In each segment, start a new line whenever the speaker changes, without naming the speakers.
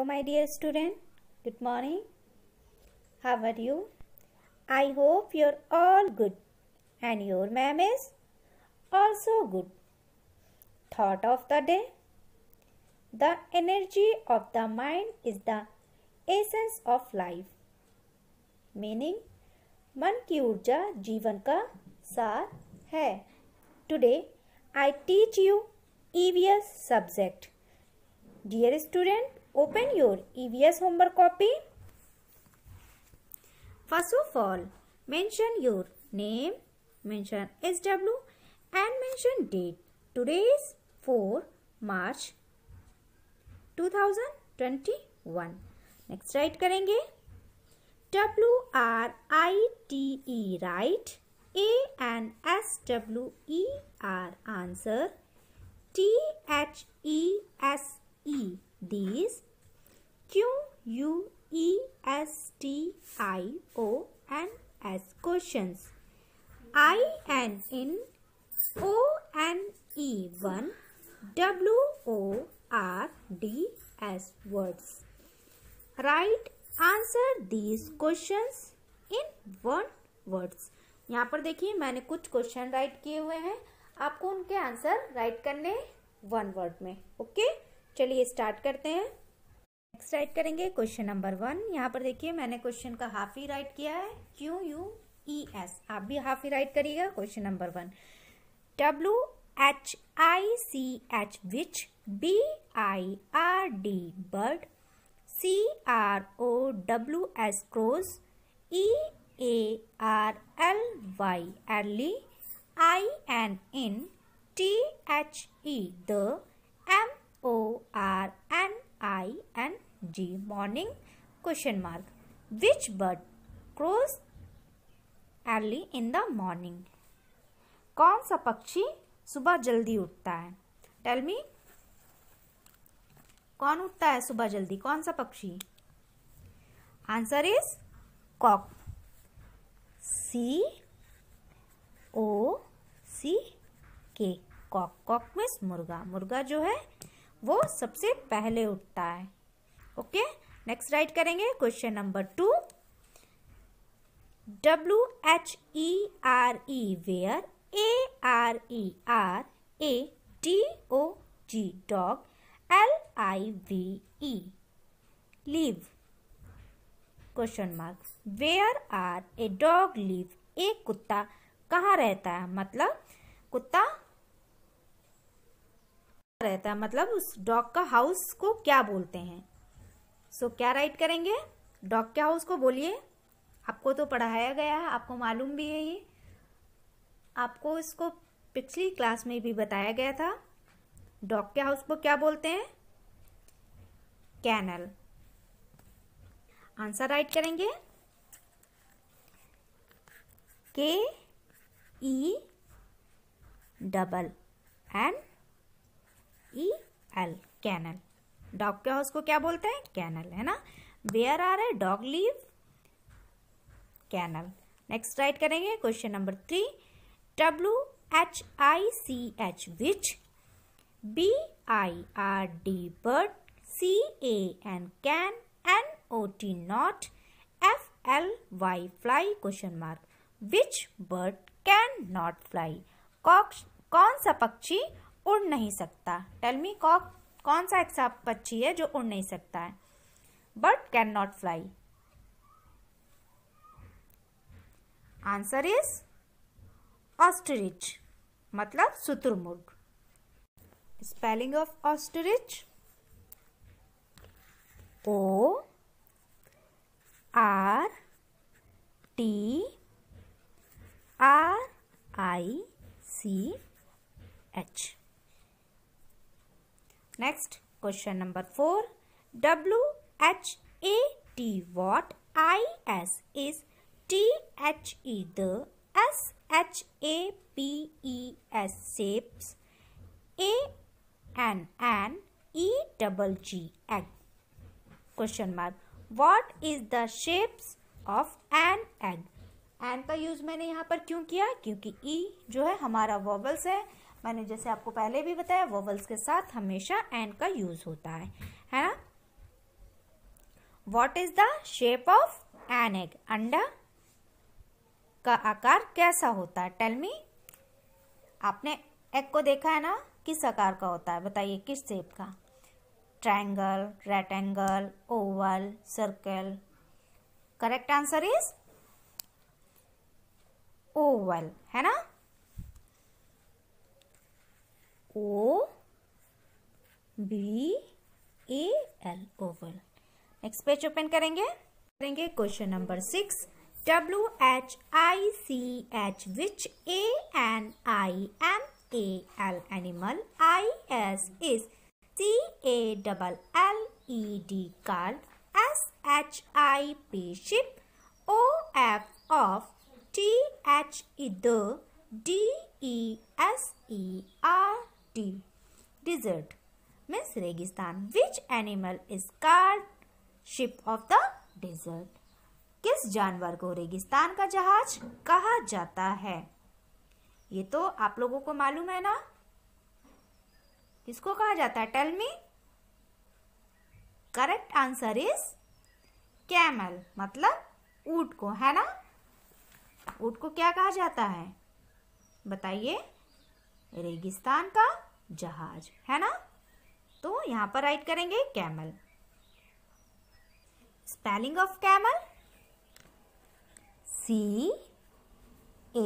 Hello my dear student, good morning. How are you? I hope you're all good and your ma'am is also good. Thought of the day. The energy of the mind is the essence of life. Meaning, मन की ऊर्जा जीवन का सार है Today, I teach you EVS subject. Dear student. Open your EVS homework copy. First of all, mention your name, mention SW and mention date. Today is 4 March 2021. Next write karenge W R I T E write A and S W E R answer T H E S E these Q U E S T I O N as questions. I N in O N E 1 W O R D as words. Write answer these questions in one words. यहाँ पर देखिए मैंने कुछ question right किए हुए हैं आपको उनके आंसर राइट करने वन वर्ड में ओके okay? चलिए स्टार्ट करते हैं नेक्स्ट राइट करेंगे क्वेश्चन नंबर वन यहाँ पर देखिए मैंने क्वेश्चन का हाफ ही राइट किया है क्यू यू ई एस आप भी हाफ ही राइट करिएगा question number one W H I C H which B I R D bird C R O W S crows E A R L Y E I N in T H E the O R N I N G morning question mark which bird crows early in the morning कौन सा पक्षी सुबह जल्दी उठता है tell मी कौन उठता है सुबह जल्दी कौन सा पक्षी answer is cock C O C K cock Kock means मुर्गा मुर्गा जो है वो सबसे पहले उठता है ओके नेक्स्ट राइट करेंगे question number two W H E R E where A R E are A D O G dog L I V E live question mark where are a dog live एक कुत्ता कहाँ रहता है मतलब कुत्ता रहता है मतलब उस डॉग का हाउस को क्या बोलते हैं सो so, क्या राइट करेंगे डॉग के हाउस को बोलिए आपको तो पढ़ाया गया है आपको मालूम भी है ये आपको इसको पिछली क्लास में भी बताया गया था डॉग के हाउस को क्या बोलते हैं कैनल आंसर राइट करेंगे K E double N E L kennel dog के हाउस को क्या बोलते हैं कैनल है ना where are a dog live kennel next write करेंगे question number three W H I C H which B I R D bird C A N can N O T not F L Y fly question mark which bird can not fly कौन सा पक्षी उड़ नहीं सकता tell me Kock कौन सा ऐसा पक्षी है जो उड़ नहीं सकता है but can not fly answer is ostrich मतलब शुतुरमुर्ग spelling of ostrich O R T R I C H next question number four W H A T what I S is T H E the S H A P E S shapes A N N E double G egg question mark what is the shapes of an egg an का use मैंने यहाँ पर क्यों किया क्योंकि ई e जो है हमारा वॉबल्स है मैंने जैसे आपको पहले भी बताया वॉवल्स के साथ हमेशा एन का यूज होता है है ना what is the shape of an egg अंडा का आकार कैसा होता है टेलमी आपने एग को देखा है ना किस आकार का होता है बताइए किस शेप का triangle rectangle oval circle correct answer is oval है ना O B A L oval next page open करेंगे करेंगे question number six W H I C H which A N I M A L animal I S is C A double L E D card S H I P ship O F of T H E D D E S E R T desert means रेगिस्तान which animal is called ship of the desert किस जानवर को रेगिस्तान का जहाज कहा जाता है ये तो आप लोगों को मालूम है ना किसको कहा जाता है tell me correct answer is camel मतलब ऊट को है ना ऊट को क्या कहा जाता है बताइए रेगिस्तान का जहाज है ना तो यहाँ पर राइट करेंगे camel spelling of camel C A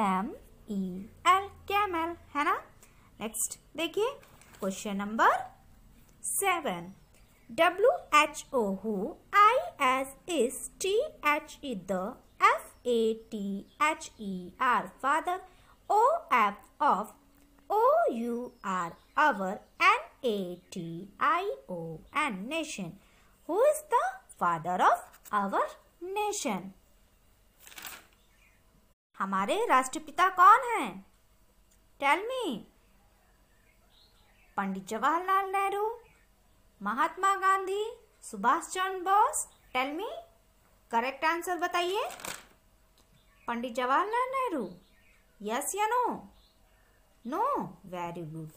M E L camel है ना नेक्स्ट देखिए question number seven W H O who I S is T H E the F A T H E R father O F of O U R our N A T I O N nation. Who is the father of our nation? हमारे राष्ट्रपिता कौन हैं? Tell me Pandit Jawaharlal Nehru Mahatma Gandhi Subhash Chandra Bose tell me correct answer बताइए Pandit Jawaharlal Nehru Yes or no? No. Very good.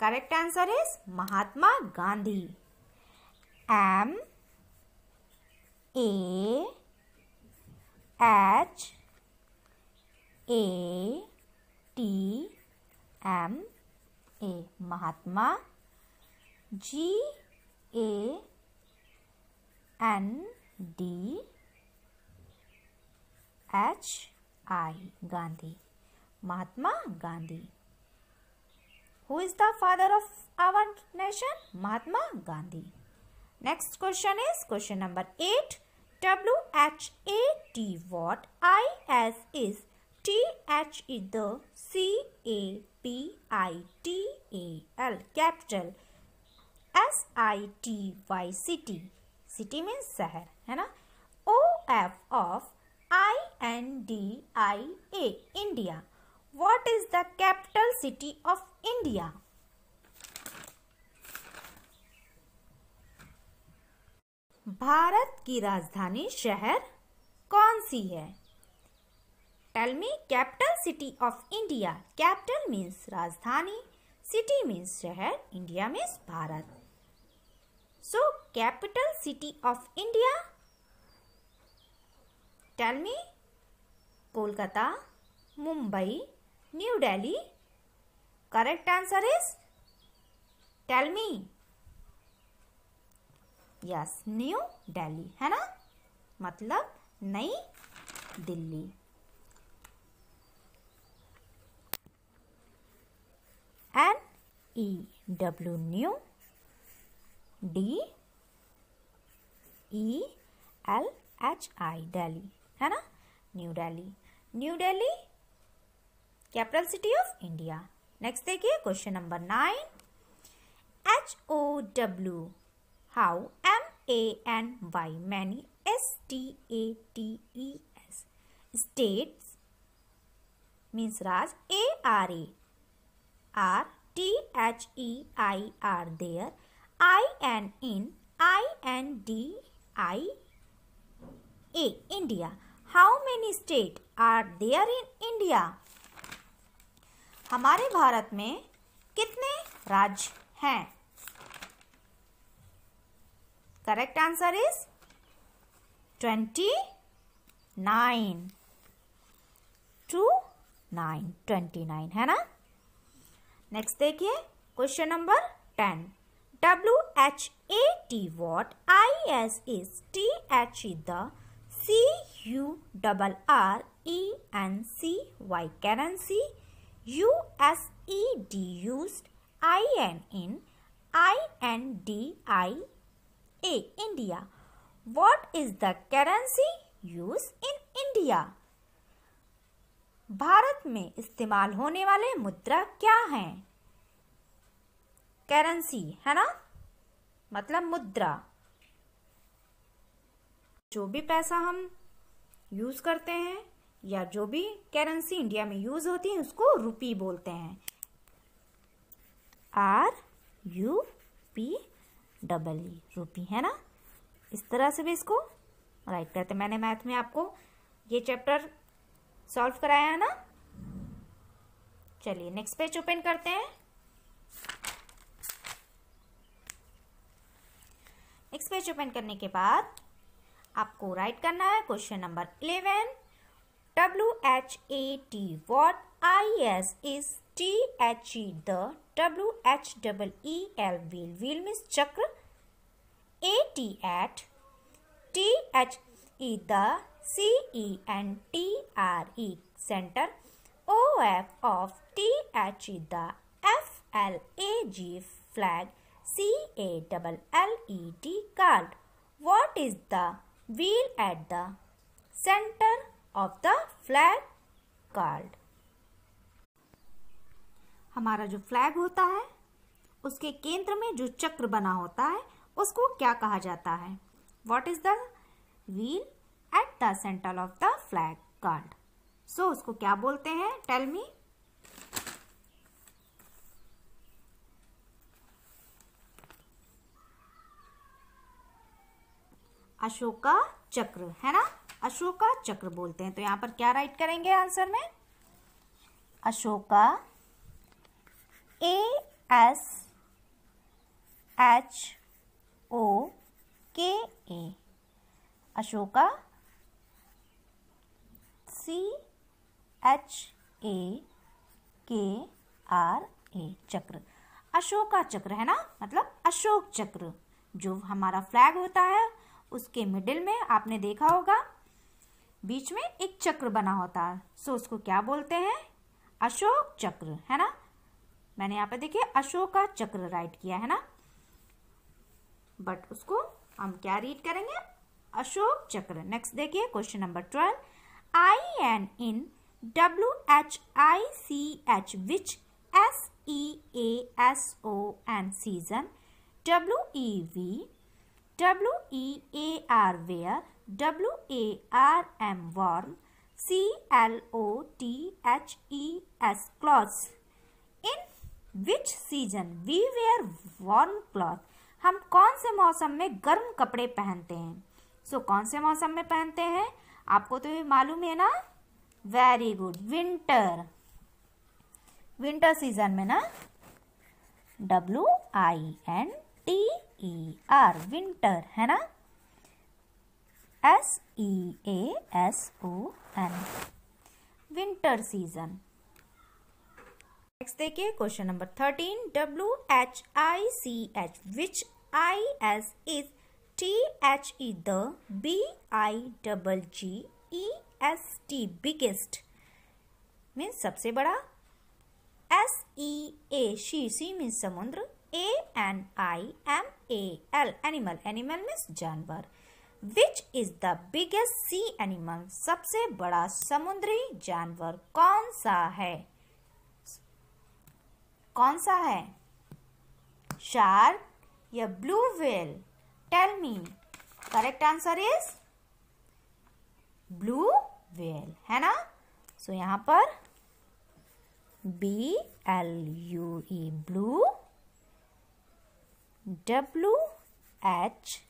Correct answer is Mahatma Gandhi. M A H A T M A Mahatma G A N D H I Gandhi Mahatma Gandhi. Who is the father of our nation? Mahatma Gandhi. Next question is question number 8. W-H-A-T what? I-S is T-H-E the C-A-P-I-T-A-L capital S-I-T-Y city. City means शहर है ना O-F of I-N-D-I-A India. What is the capital city of India? Bharat की राजधानी शहर कौन सी है tell me capital city of India capital means राजधानी सिटी मीन्स शहर India means Bharat so capital city of India tell me Kolkata Mumbai New Delhi correct answer is tell me. Yes New Delhi है ना मतलब नई Delhi N E W new D E L H I Delhi है ना New Delhi New Delhi capital city of India next देखिए question number nine H O W how M A N Y many S T A T E S states means राज A R A R T H E I R there I N in I N D I A India how many state are there in India हमारे भारत में कितने राज्य हैं correct answer is twenty nine two nine twenty nine है ना next देखिए question number ten W H A T what I S is T H is the C U double R E N C Y currency C U S E D used, I N IN I N D I A India. What is the currency used in India? Bharat में इस्तेमाल होने वाले मुद्रा क्या हैं? Currency है ना मतलब मुद्रा जो भी पैसा हम यूज करते हैं या जो भी करेंसी इंडिया में यूज होती है उसको रुपी बोलते हैं R U P double E rupee है ना इस तरह से भी इसको राइट करते मैंने मैथ में आपको ये चैप्टर सॉल्व कराया है ना चलिए नेक्स्ट पेज ओपन करते हैं नेक्स्ट पेज ओपन करने के बाद आपको राइट करना है question number eleven W-H-A-T. What? I-S is T-H-E. The W-H-E-E-L. Wheel. Wheel means chakra. A-T at. T-H-E the. C-E and T-R-E. Center. O-F of T-H-E the. F-L-A-G. Flag. C-A-L-L-E-T. Card. What is the wheel at the center? of the flag card हमारा जो flag होता है उसके केंद्र में जो चक्र बना होता है उसको क्या कहा जाता है what is the wheel at the centre of the flag called so उसको क्या बोलते हैं टेल मी अशोका चक्र है ना अशोका चक्र बोलते हैं तो यहाँ पर क्या राइट करेंगे आंसर में Ashoka A S H O K A Ashoka C H A के आर ए चक्र अशोका चक्र है ना मतलब अशोक चक्र जो हमारा फ्लैग होता है उसके मिडिल में आपने देखा होगा बीच में एक चक्र बना होता है सो उसको क्या बोलते हैं अशोक चक्र है ना मैंने यहाँ पे देखिए अशोक का चक्र राइट किया है ना बट उसको हम क्या रीड करेंगे अशोक चक्र नेक्स्ट देखिए question number twelve I N in W H I C H which S E A S O N season W E V W E A R wear W A R M worm C L O T H E S cloths in which season we wear warm cloth हम कौन से मौसम में गर्म कपड़े पहनते हैं so so, कौन से मौसम में पहनते हैं आपको तो ये मालूम है ना very good winter winter season में ना W I N T E R winter है ना S E A S O N winter season next देखिए question number thirteen W H I C H which I S is T H E the B I double G E S T biggest means सबसे बड़ा S E A sea sea means समुद्र A N I M A L animal animal means जानवर which is the biggest sea animal सबसे बड़ा समुद्री जानवर कौन सा है कौन सा है शार्क या blue whale tell me correct answer is blue whale है ना सो so, यहां पर B L U E blue W H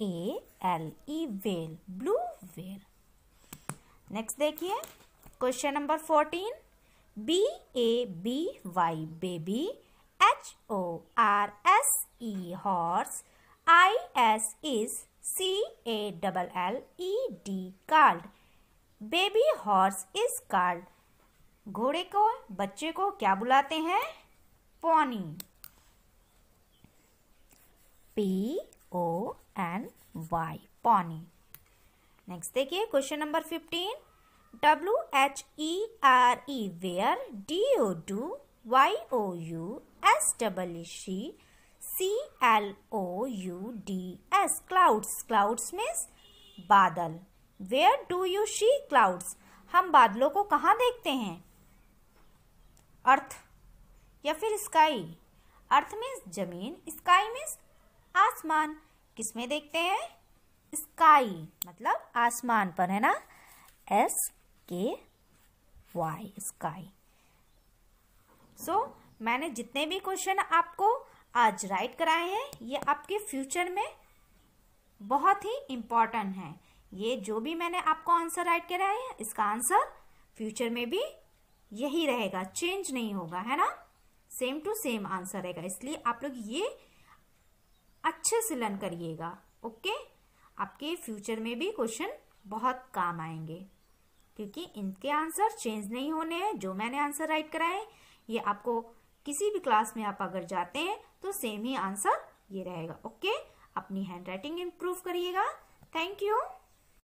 A L E whale blue whale next देखिए question number fourteen B A B Y baby H O R S E horse I S is C A double L E D called baby horse is called घोड़े को बच्चे को क्या बुलाते हैं pony P O N Y pony next देखिए question number fifteen W H E R E where D O do Y O U S double C C L O U D S clouds clouds means बादल where do you see clouds हम बादलों को कहाँ देखते हैं earth या फिर sky earth means जमीन स्काई मीन्स आसमान किस में देखते हैं स्काई मतलब आसमान पर है ना एस के वाई स्काई सो मैंने जितने भी क्वेश्चन आपको आज राइट कराए हैं ये आपके फ्यूचर में बहुत ही इम्पॉर्टेंट है ये जो भी मैंने आपको आंसर राइट कराए हैं इसका आंसर फ्यूचर में भी यही रहेगा चेंज नहीं होगा है ना सेम टू सेम आंसर रहेगा इसलिए आप लोग ये अच्छे से लर्न करिएगा ओके आपके फ्यूचर में भी क्वेश्चन बहुत काम आएंगे क्योंकि इनके आंसर चेंज नहीं होने हैं जो मैंने आंसर राइट कराए ये आपको किसी भी क्लास में आप अगर जाते हैं तो सेम ही आंसर ये रहेगा ओके अपनी हैंड राइटिंग इम्प्रूव करिएगा थैंक यू